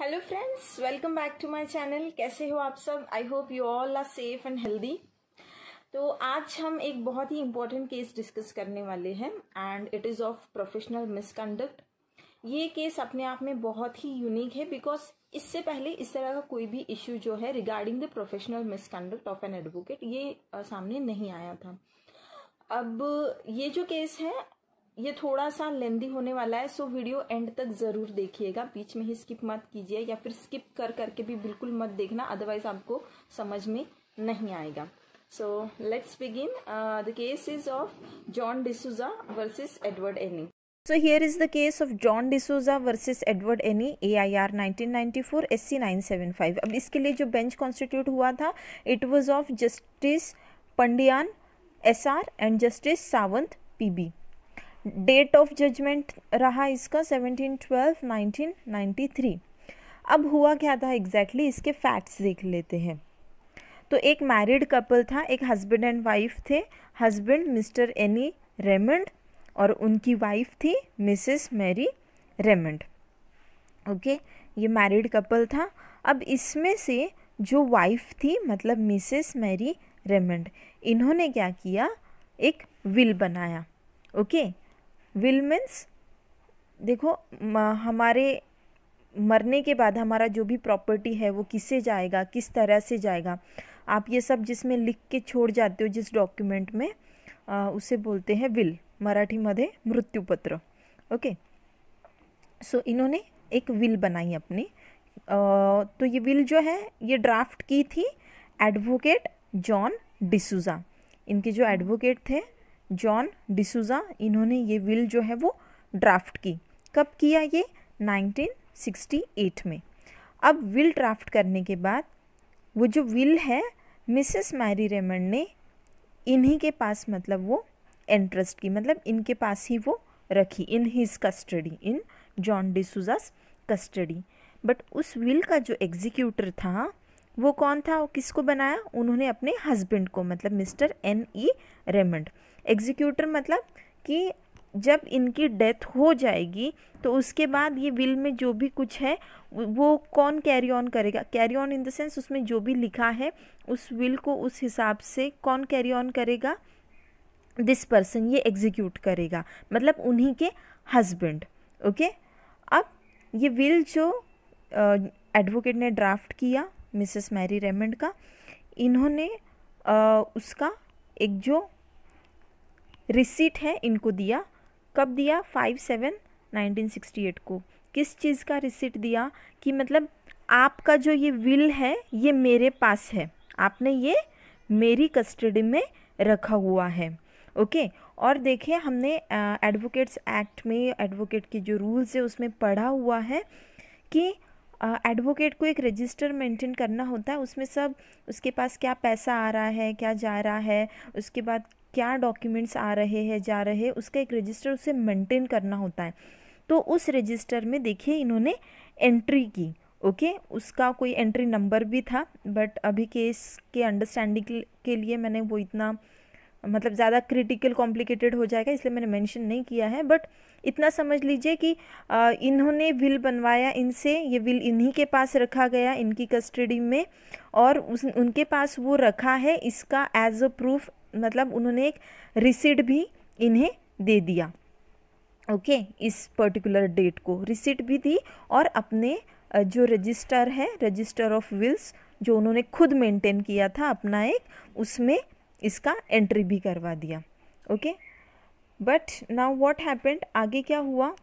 Hello friends welcome back to my channel कैसे हो आप सब I hope you all are safe and healthy तो आज हम एक बहुत ही इम्पोर्टेंट केस डिस्कस करने वाले हैं and it is of professional misconduct ये केस अपने आप में बहुत ही यूनिक है बिकॉज इससे पहले इस तरह का कोई भी इश्यू जो है regarding the professional misconduct of an advocate ये सामने नहीं आया था अब ये जो केस है ये थोड़ा सा लेंदी होने वाला है सो वीडियो एंड तक जरूर देखिएगा बीच में ही स्किप मत कीजिए या फिर स्किप कर करके भी बिल्कुल मत देखना अदरवाइज आपको समझ में नहीं आएगा so let's begin the case is of John D'Souza versus Edward Ani so here is the case of John D'Souza versus Edward Ani A I R nineteen अब इसके लिए जो बेंच कॉन्स्टिट्यूट हुआ था it was of justice Pandian S and justice Sawant B date of judgement रहा इसका 1712 1993 अब हुआ क्या था एग्जैक्टली exactly? इसके फैक्ट्स देख लेते हैं तो एक मैरिड कपल था एक हस्बैंड एंड वाइफ थे हस्बैंड मिस्टर एनी रेमंड और उनकी वाइफ थी मिसेस मैरी रेमंड ओके ये मैरिड कपल था अब इसमें से जो वाइफ थी मतलब मिसेस मैरी रेमंड इन्होंने क्या किया एक विल बनाया ओके okay? विल मीन्स देखो हमारे मरने के बाद हमारा जो भी प्रॉपर्टी है वो किसे जाएगा किस तरह से जाएगा आप ये सब जिसमें लिख के छोड़ जाते हो जिस डॉक्यूमेंट में आ, उसे बोलते हैं विल मराठी मधे मृत्युपत्र ओके सो इन्होंने एक विल बनाई अपनी तो ये विल जो है ये ड्राफ्ट की थी एडवोकेट जॉन डिसूजा इनके जो एडवोकेट थे जॉन डिसूजा इन्होंने ये विल जो है वो ड्राफ्ट की कब किया ये 1968 में अब विल ड्राफ्ट करने के बाद वो जो विल है मिसेस मैरी रेमंड ने इन्हीं के पास मतलब वो एंट्रस्ट की मतलब इनके पास ही वो रखी in his custody in John D'Souza's custody but उस विल का जो एग्जीक्यूटर था वो कौन था वो किसको बनाया उन्होंने अपने हस्बैंड को मतलब Mr N E Raymond executor मतलब कि जब इनकी डेथ हो जाएगी तो उसके बाद ये विल में जो भी कुछ है वो कौन कैरी ऑन करेगा carry on in the sense उसमें जो भी लिखा है उस विल को उस हिसाब से कौन कैरी ऑन करेगा दिस पर्सन ये एग्जीक्यूट करेगा मतलब उन्हीं के हस्बैंड ओके अब ये विल जो एडवोकेट ने ड्राफ्ट किया मिसेस मैरी रेमंड का इन्होंने आ, उसका एक जो रिसीट है इनको दिया कब दिया five seven nineteen sixty eight को किस चीज़ का रिसिट दिया कि मतलब आपका जो ये विल है ये मेरे पास है आपने ये मेरी कस्टडी में रखा हुआ है ओके और देखिए हमने एडवोकेट्स एक्ट में एडवोकेट के जो रूल्स है उसमें पढ़ा हुआ है कि एडवोकेट को एक रजिस्टर मेंटेन करना होता है उसमें सब उसके पास क्या पैसा आ रहा है क्या जा रहा है उसके बाद क्या डॉक्यूमेंट्स आ रहे हैं जा रहे हैं उसका एक रजिस्टर उसे मेंटेन करना होता है तो उस रजिस्टर में देखिए इन्होंने एंट्री की ओके उसका कोई एंट्री नंबर भी था बट अभी केस के अंडरस्टैंडिंग के लिए मैंने वो इतना मतलब ज़्यादा क्रिटिकल कॉम्प्लिकेटेड हो जाएगा इसलिए मैंने मेंशन नहीं किया है बट इतना समझ लीजिए कि इन्होंने विल बनवाया इनसे ये विल इन्हीं के पास रखा गया इनकी कस्टडी में और उस उनके पास वो रखा है इसका एज अ प्रूफ मतलब उन्होंने एक रिसिट भी इन्हें दे दिया ओके okay, इस पर्टिकुलर डेट को रिसिट भी दी और अपने जो रजिस्टर है रजिस्टर ऑफ विल्स जो उन्होंने खुद मेंटेन किया था अपना एक उसमें इसका एंट्री भी करवा दिया okay but now what happened आगे क्या हुआ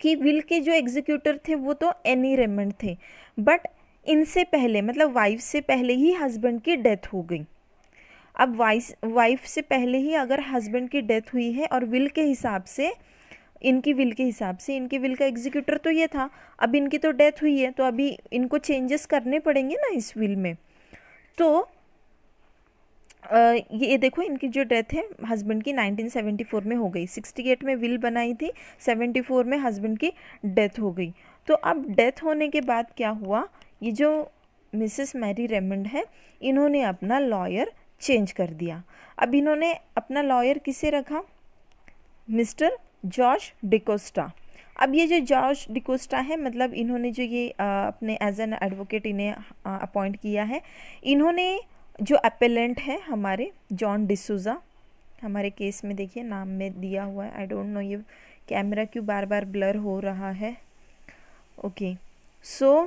कि विल के जो एग्जीक्यूटर थे वो तो एनी रेमंड थे बट इनसे पहले मतलब वाइफ से पहले ही हस्बैंड की डेथ हो गई अब वाइस वाइफ से पहले ही अगर हस्बैंड की डेथ हुई है और विल के हिसाब से इनकी विल के हिसाब से इनके विल का एग्जीक्यूटर तो ये था अब इनकी तो डेथ हुई है तो अभी इनको चेंजेस करने पड़ेंगे ना इस विल में तो ये देखो इनकी जो डेथ है हस्बैंड की 1974 में हो गई 68 में विल बनाई थी 74 में हस्बैंड की डेथ हो गई तो अब डेथ होने के बाद क्या हुआ ये जो मिसेस मैरी रेमंड है इन्होंने अपना लॉयर चेंज कर दिया अब इन्होंने अपना लॉयर किसे रखा मिस्टर जॉर्ज डिकोस्टा अब ये जो जॉर्ज डिकोस्टा है मतलब इन्होंने जो ये अपने एज एन एडवोकेट इन्हें अपॉइंट किया है इन्होंने जो अपेलेंट है हमारे जॉन डिसूजा हमारे केस में देखिए नाम में दिया हुआ है आई डोंट नो ये कैमरा क्यों बार बार ब्लर हो रहा है okay okay. So so,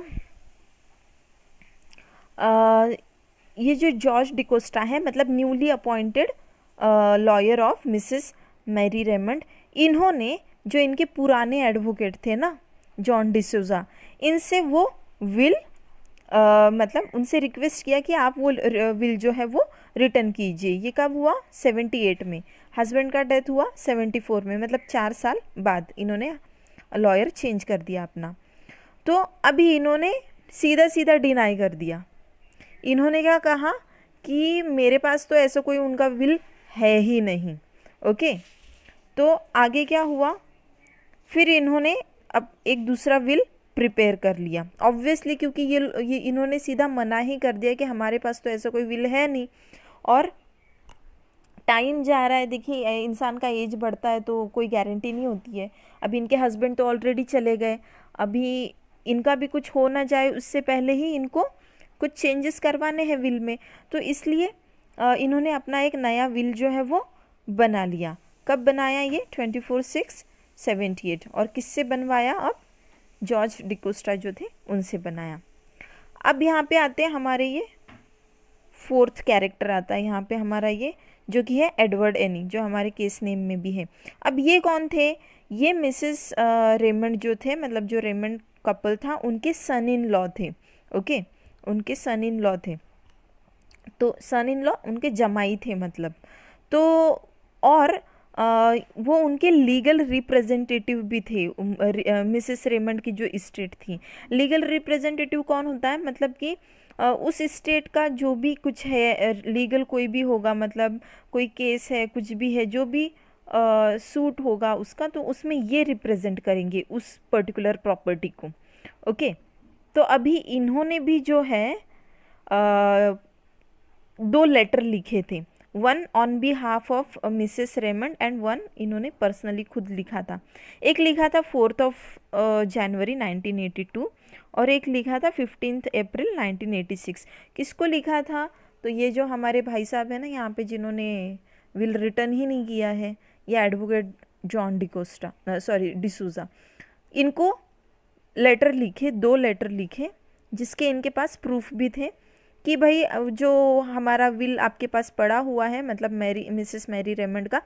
uh, ये जो जॉर्ज डिकोस्टा है मतलब newly appointed lawyer of Mrs Mary Raymond इन्होंने जो इनके पुराने एडवोकेट थे ना जॉन डिसोज़ा इनसे वो विल आ, मतलब उनसे रिक्वेस्ट किया कि आप वो विल जो है वो रिटर्न कीजिए ये कब हुआ सेवेंटी एट में हस्बैंड का डेथ हुआ सेवेंटी फोर में मतलब चार साल बाद इन्होंने लॉयर चेंज कर दिया अपना तो अभी इन्होंने सीधा सीधा डिनाई कर दिया इन्होंने क्या कहा कि मेरे पास तो ऐसा कोई उनका विल है ही नहीं ओके तो आगे क्या हुआ फिर इन्होंने अब एक दूसरा विल प्रिपेयर कर लिया ऑब्वियसली क्योंकि ये ये इन्होंने सीधा मना ही कर दिया कि हमारे पास तो ऐसा कोई विल है नहीं और टाइम जा रहा है देखिए इंसान का एज बढ़ता है तो कोई गारंटी नहीं होती है अभी इनके हस्बैंड तो ऑलरेडी चले गए अभी इनका भी कुछ हो ना जाए उससे पहले ही इनको कुछ चेंजेस करवाने हैं विल में तो इसलिए इन्होंने अपना एक नया विल जो है वो बना लिया कब बनाया ये twenty four six seventy eight और किससे बनवाया अब जॉर्ज डिकोस्टा जो थे उनसे बनाया अब यहाँ पे आते हैं हमारे ये फोर्थ कैरेक्टर आता है यहाँ पे हमारा ये जो कि है एडवर्ड एनी जो हमारे केस नेम में भी है अब ये कौन थे ये मिसेस रेमंड जो थे मतलब जो रेमंड कपल था उनके सन इन लॉ थे ओके okay? उनके सन इन लॉ थे तो सन इन लॉ उनके जमाई थे मतलब तो और आ, वो उनके लीगल रिप्रेजेंटेटिव भी थे मिसेस रेमंड की जो इस्टेट थी लीगल रिप्रेजेंटेटिव कौन होता है मतलब कि उस स्टेट का जो भी कुछ है लीगल कोई भी होगा मतलब कोई केस है कुछ भी है जो भी सूट होगा उसका तो उसमें ये रिप्रेजेंट करेंगे उस पर्टिकुलर प्रॉपर्टी को ओके okay? तो अभी इन्होंने भी जो है आ, दो लेटर लिखे थे one on behalf of Mrs Raymond and one इन्होंने पर्सनली खुद लिखा था एक लिखा था फोर्थ ऑफ जनवरी 1982 और एक लिखा था फिफ्टींथ अप्रैल 1986 किसको लिखा था तो ये जो हमारे भाई साहब हैं ना यहाँ पे जिन्होंने विल रिटर्न ही नहीं किया है ये advocate John D'Costa sorry D'Souza इनको लेटर लिखे दो लेटर लिखे जिसके इनके पास प्रूफ भी थे कि भाई जो हमारा विल आपके पास पड़ा हुआ है मतलब मैरी मिसेस मैरी रेमंड का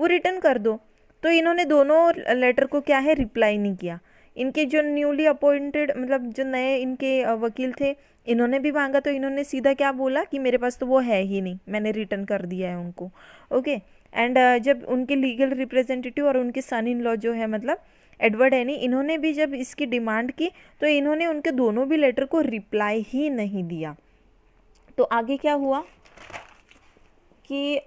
वो रिटर्न कर दो तो इन्होंने दोनों लेटर को क्या है रिप्लाई नहीं किया इनके जो न्यूली अपॉइंटेड मतलब जो नए इनके वकील थे इन्होंने भी मांगा तो इन्होंने सीधा क्या बोला कि मेरे पास तो वो है ही नहीं मैंने रिटर्न कर दिया है उनको ओके एंड जब उनके लीगल रिप्रेजेंटेटिव और उनके सन इन लॉ जो है मतलब एडवर्ड हैनी इन्होंने भी जब इसकी डिमांड की तो इन्होंने उनके दोनों भी लेटर को रिप्लाई ही नहीं दिया तो आगे क्या हुआ कि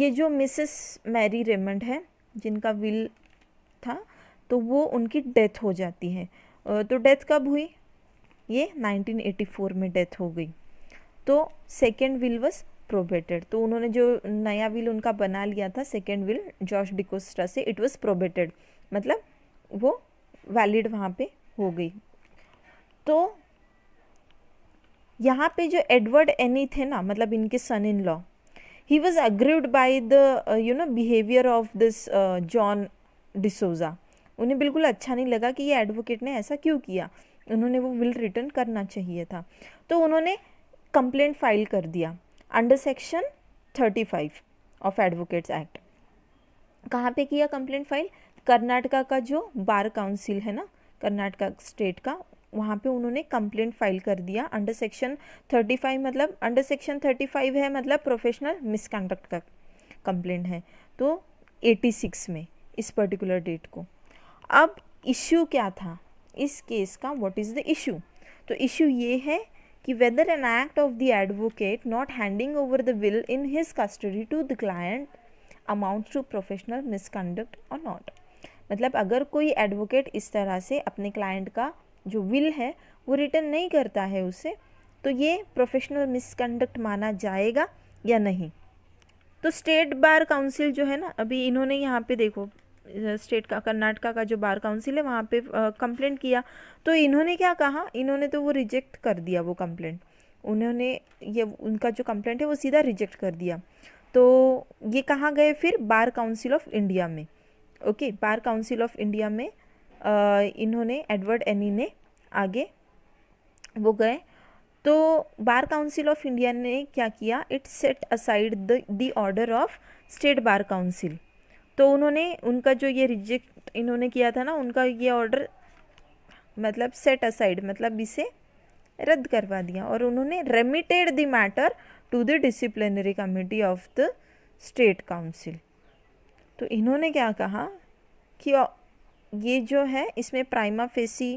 ये जो मिसेस मैरी रेमंड है जिनका विल था तो वो उनकी डेथ हो जाती है तो डेथ कब हुई ये 1984 में डेथ हो गई तो सेकेंड विल वस प्रोबेटेड तो उन्होंने जो नया विल उनका बना लिया था सेकेंड विल जॉर्ज डिकोस्टा से इट वॉज प्रोबेटेड मतलब वो वैलिड वहाँ पे हो गई तो यहाँ पे जो एडवर्ड एनी e थे ना मतलब इनके सन इन लॉ ही was aggrieved by the you know behaviour of this John D'Souza उन्हें बिल्कुल अच्छा नहीं लगा कि ये एडवोकेट ने ऐसा क्यों किया उन्होंने वो विल रिटर्न करना चाहिए था तो उन्होंने कंप्लेंट फाइल कर दिया under section thirty five of advocates act कहाँ पे किया कंप्लेंट फाइल कर्नाटका का जो बार काउंसिल है ना कर्नाटका स्टेट का वहाँ पे उन्होंने कंप्लेंट फाइल कर दिया अंडर सेक्शन थर्टी फाइव मतलब अंडर सेक्शन थर्टी फाइव है मतलब प्रोफेशनल मिसकंडक्ट का कंप्लेंट है तो सिक्स में इस पर्टिकुलर डेट को अब इश्यू क्या था इस केस का व्हाट इज़ द इशू तो इशू ये है कि whether an act of the advocate not handing over the will in his custody to the client amount to professional misconduct और नॉट मतलब अगर कोई एडवोकेट इस तरह से अपने क्लाइंट का जो विल है वो रिटर्न नहीं करता है उसे तो ये प्रोफेशनल मिसकंडक्ट माना जाएगा या नहीं तो स्टेट बार काउंसिल जो है ना अभी इन्होंने यहाँ पे देखो स्टेट का कर्नाटका का जो बार काउंसिल है वहाँ पे कंप्लेंट किया तो इन्होंने क्या कहा इन्होंने तो वो रिजेक्ट कर दिया वो कंप्लेंट उन्होंने ये उनका जो कंप्लेंट है वो सीधा रिजेक्ट कर दिया तो ये कहाँ गए फिर बार काउंसिल ऑफ इंडिया में okay bar council of India में आ, इन्होंने एडवर्ड एनी ने आगे वो गए तो बार काउंसिल ऑफ इंडिया ने क्या किया it set aside the the order of state bar council तो उन्होंने उनका जो ये रिजेक्ट इन्होंने किया था ना उनका ये ऑर्डर मतलब सेट असाइड मतलब इसे रद्द करवा दिया और उन्होंने remitted the matter to the disciplinary committee of the state council तो इन्होंने क्या कहा कि ये जो है इसमें प्राइमा फेसी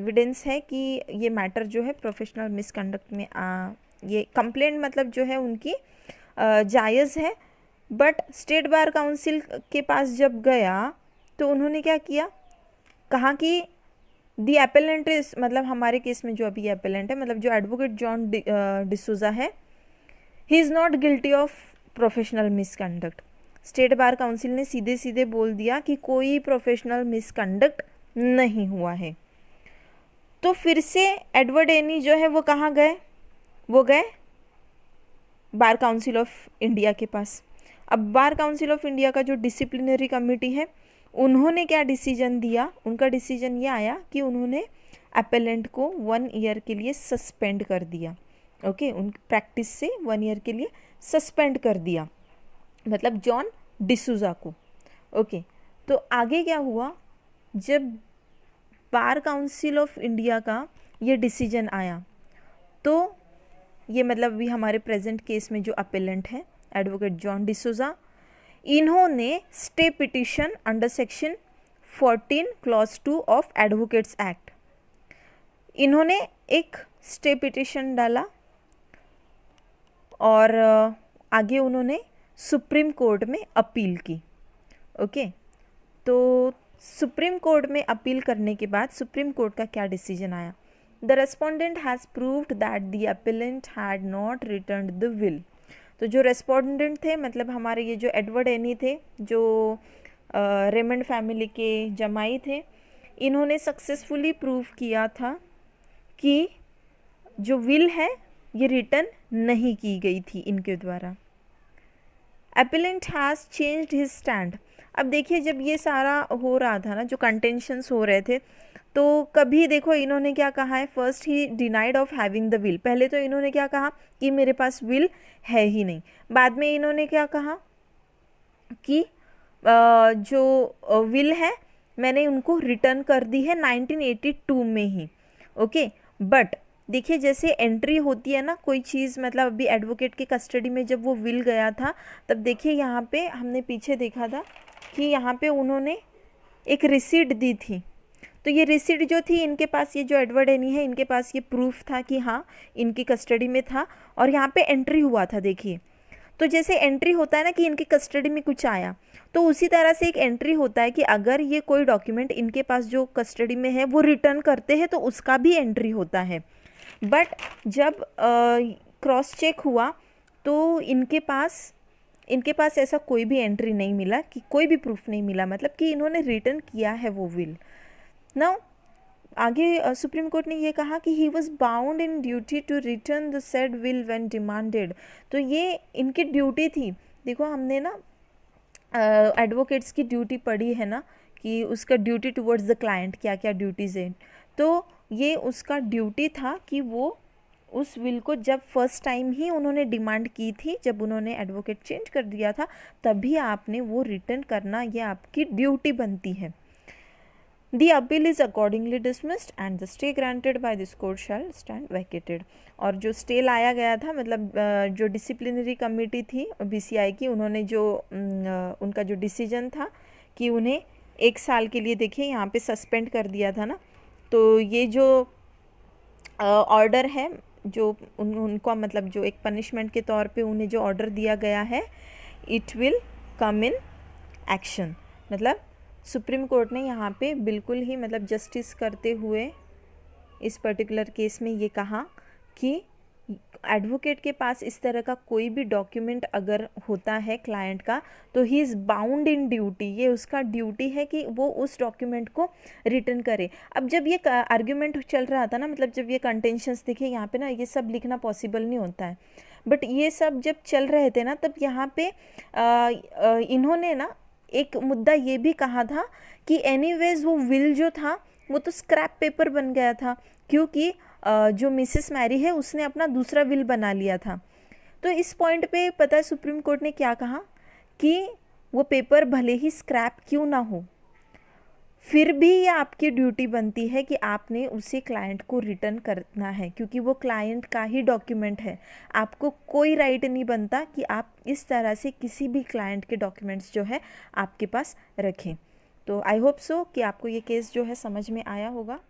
एविडेंस है कि ये मैटर जो है प्रोफेशनल मिसकंडक्ट में आ ये कंप्लेंट मतलब जो है उनकी जायज़ है बट स्टेट बार काउंसिल के पास जब गया तो उन्होंने क्या किया कहा कि दी एपेलेंट इस मतलब हमारे केस में जो अभी एपेलेंट है मतलब जो एडवोकेट जॉन डिसूजा है he is not guilty of professional misconduct state bar council ने सीधे सीधे बोल दिया कि कोई प्रोफेशनल मिसकंडक्ट नहीं हुआ है तो फिर से एडवर्ड एनी जो है वो कहाँ गए वो गए बार काउंसिल ऑफ इंडिया के पास अब बार काउंसिल ऑफ इंडिया का जो डिसिप्लिनरी कमेटी है उन्होंने क्या डिसीजन दिया उनका डिसीजन ये आया कि उन्होंने अपेलेंट को वन ईयर के लिए सस्पेंड कर दिया ओके उन प्रैक्टिस से वन ईयर के लिए सस्पेंड कर दिया मतलब जॉन डिसूजा को ओके तो आगे क्या हुआ जब बार काउंसिल ऑफ इंडिया का ये डिसीजन आया तो ये मतलब भी हमारे प्रेजेंट केस में जो अपेलेंट है एडवोकेट जॉन डिसोजा इन्होंने stay petition under section 14 clause two of advocates act इन्होंने एक स्टे पिटिशन डाला और आगे उन्होंने सुप्रीम कोर्ट में अपील की ओके तो सुप्रीम कोर्ट में अपील करने के बाद सुप्रीम कोर्ट का क्या डिसीजन आया the respondent has proved that the appellant had not return the will तो जो रेस्पोंडेंट थे मतलब हमारे ये जो एडवर्ड एनी थे जो रेमंड फैमिली के जमाई थे इन्होंने सक्सेसफुली प्रूव किया था कि जो विल है ये रिटर्न नहीं की गई थी इनके द्वारा appellant has changed his stand अब देखिए जब ये सारा हो रहा था ना जो कंटेंशंस हो रहे थे तो कभी देखो इन्होंने क्या कहा है first he denied of having the will पहले तो इन्होंने क्या कहा कि मेरे पास विल है ही नहीं बाद में इन्होंने क्या कहा कि जो विल है मैंने उनको रिटर्न कर दी है 1982 में ही ओके बट देखिए जैसे एंट्री होती है ना कोई चीज़ मतलब अभी एडवोकेट के कस्टडी में जब वो विल गया था तब देखिए यहाँ पे हमने पीछे देखा था कि यहाँ पे उन्होंने एक रिसीट दी थी तो ये रिसिट जो थी इनके पास ये जो एडवर्ड एनी है इनके पास ये प्रूफ था कि हाँ इनकी कस्टडी में था और यहाँ पे एंट्री हुआ था देखिए तो जैसे एंट्री होता है ना कि इनकी कस्टडी में कुछ आया तो उसी तरह से एक एंट्री होता है कि अगर ये कोई डॉक्यूमेंट इनके पास जो कस्टडी में है वो रिटर्न करते हैं तो उसका भी एंट्री होता है बट जब क्रॉस चेक हुआ तो इनके पास इनके पास ऐसा कोई भी एंट्री नहीं मिला कि कोई भी प्रूफ नहीं मिला मतलब कि इन्होंने रिटर्न किया है वो विल नाउ आगे सुप्रीम कोर्ट ने यह कहा कि he was bound in duty to return the said will when demanded तो ये इनकी ड्यूटी थी देखो हमने ना एडवोकेट्स की ड्यूटी पढ़ी है ना कि उसका ड्यूटी टुवर्ड्स द क्लाइंट क्या क्या ड्यूटीज़ है तो ये उसका ड्यूटी था कि वो उस विल को जब फर्स्ट टाइम ही उन्होंने डिमांड की थी जब उन्होंने एडवोकेट चेंज कर दिया था तभी आपने वो रिटर्न करना ये आपकी ड्यूटी बनती है the appeal is accordingly dismissed and the stay granted by this court shall stand vacated और जो स्टे लाया गया था मतलब जो डिसिप्लिनरी कमेटी थी बी सी आई की उन्होंने जो उनका जो डिसीजन था कि उन्हें एक साल के लिए देखिए यहाँ पे सस्पेंड कर दिया था ना तो ये जो ऑर्डर है जो उन, उनको मतलब जो एक पनिशमेंट के तौर पे उन्हें जो ऑर्डर दिया गया है it will come in action मतलब सुप्रीम कोर्ट ने यहाँ पे बिल्कुल ही मतलब जस्टिस करते हुए इस पर्टिकुलर केस में ये कहा कि एडवोकेट के पास इस तरह का कोई भी डॉक्यूमेंट अगर होता है क्लाइंट का तो he is bound in duty ये उसका ड्यूटी है कि वो उस डॉक्यूमेंट को रिटर्न करे अब जब ये आर्ग्यूमेंट चल रहा था ना मतलब जब ये कंटेंशंस दिखे यहाँ पे ना ये सब लिखना पॉसिबल नहीं होता है बट ये सब जब चल रहे थे ना तब यहाँ पे आ, आ, इन्होंने ना एक मुद्दा ये भी कहा था कि एनी वो विल जो था वो तो स्क्रैप पेपर बन गया था क्योंकि जो मिसेस मैरी है उसने अपना दूसरा विल बना लिया था तो इस पॉइंट पे पता है सुप्रीम कोर्ट ने क्या कहा कि वो पेपर भले ही स्क्रैप क्यों ना हो फिर भी ये आपकी ड्यूटी बनती है कि आपने उसे क्लाइंट को रिटर्न करना है क्योंकि वो क्लाइंट का ही डॉक्यूमेंट है आपको कोई राइट नहीं बनता कि आप इस तरह से किसी भी क्लाइंट के डॉक्यूमेंट्स जो है आपके पास रखें तो आई होप सो कि आपको ये केस जो है समझ में आया होगा